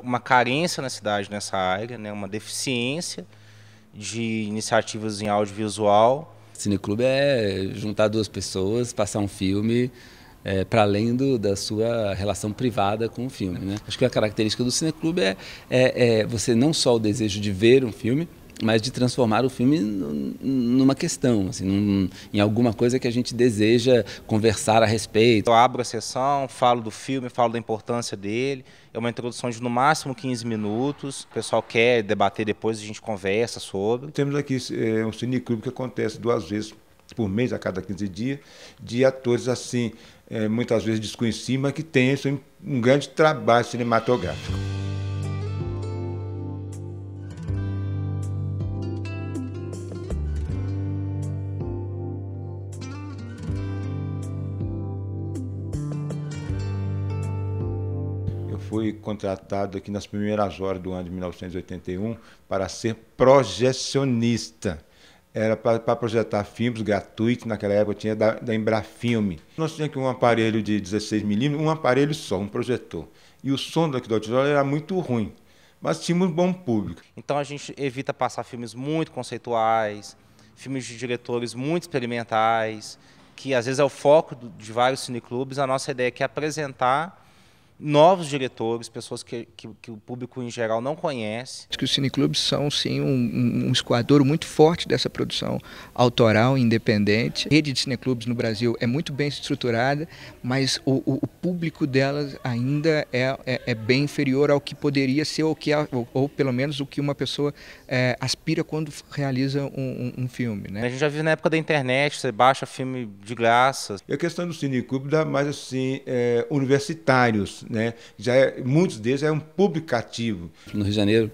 uma carência na cidade nessa área, né? uma deficiência de iniciativas em audiovisual. Cineclube é juntar duas pessoas, passar um filme é, para além do, da sua relação privada com o filme. Né? Acho que a característica do cineclube é, é, é você não só o desejo de ver um filme, mas de transformar o filme numa questão, assim, num, em alguma coisa que a gente deseja conversar a respeito. Eu abro a sessão, falo do filme, falo da importância dele. É uma introdução de no máximo 15 minutos. O pessoal quer debater depois, a gente conversa sobre. Temos aqui é, um cineclube que acontece duas vezes por mês, a cada 15 dias, de atores assim, é, muitas vezes desconhecidos, mas que têm assim, um grande trabalho cinematográfico. fui contratado aqui nas primeiras horas do ano de 1981 para ser projecionista. Era para projetar filmes gratuitos, naquela época tinha da, da Embrafilme. Nós tínhamos um aparelho de 16mm, um aparelho só, um projetor. E o som daqui do auditório era muito ruim, mas tínhamos um bom público. Então a gente evita passar filmes muito conceituais, filmes de diretores muito experimentais, que às vezes é o foco de vários cineclubes. A nossa ideia é que é apresentar novos diretores, pessoas que, que, que, o público em geral não conhece. Acho que os cineclubes são, sim, um, um esquadro muito forte dessa produção autoral, independente. A rede de cineclubes no Brasil é muito bem estruturada, mas o, o, o público delas ainda é, é, é, bem inferior ao que poderia ser, ou, que, ou, ou pelo menos o que uma pessoa é, aspira quando realiza um, um, um, filme. Né? A gente já vive na época da internet, você baixa filme de graça. E a questão do cineclube dá mais assim, é, universitários, né? Já é, muitos deles é um publicativo No Rio de Janeiro,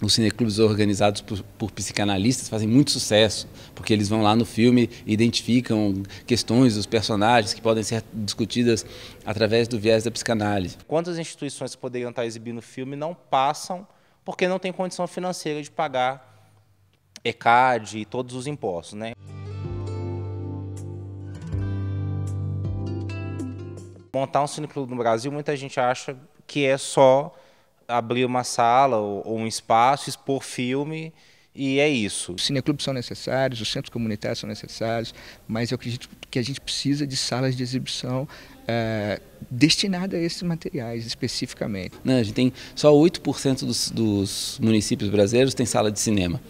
os cineclubes organizados por, por, psicanalistas fazem muito sucesso, porque eles vão lá no filme e identificam questões dos personagens que podem ser discutidas através do viés da psicanálise. Quantas instituições poderiam estar exibindo o filme não passam porque não tem condição financeira de pagar ECAD e todos os impostos, né? Montar um cineclube no Brasil, muita gente acha que é só abrir uma sala ou, ou um espaço, expor filme e é isso. Os cineclubes são necessários, os centros comunitários são necessários, mas eu acredito que a gente precisa de salas de exibição é, destinada a esses materiais especificamente. Não, né, a gente tem só 8% dos, dos municípios brasileiros tem sala de cinema.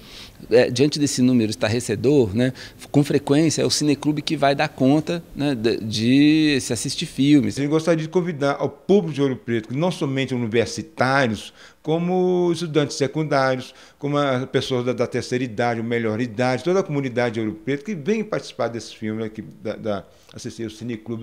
É, diante desse número estarrecedor, né, com frequência é o cineclube que vai dar conta né, de, de se assistir filmes. Eu gostaria de convidar ao público de Ouro Preto, não somente universitários, como estudantes secundários, como as pessoas da, da, terceira idade, ou melhor idade, toda a comunidade de Ouro Preto que vem participar desse filme aqui, da, da, assistir o Cineclube.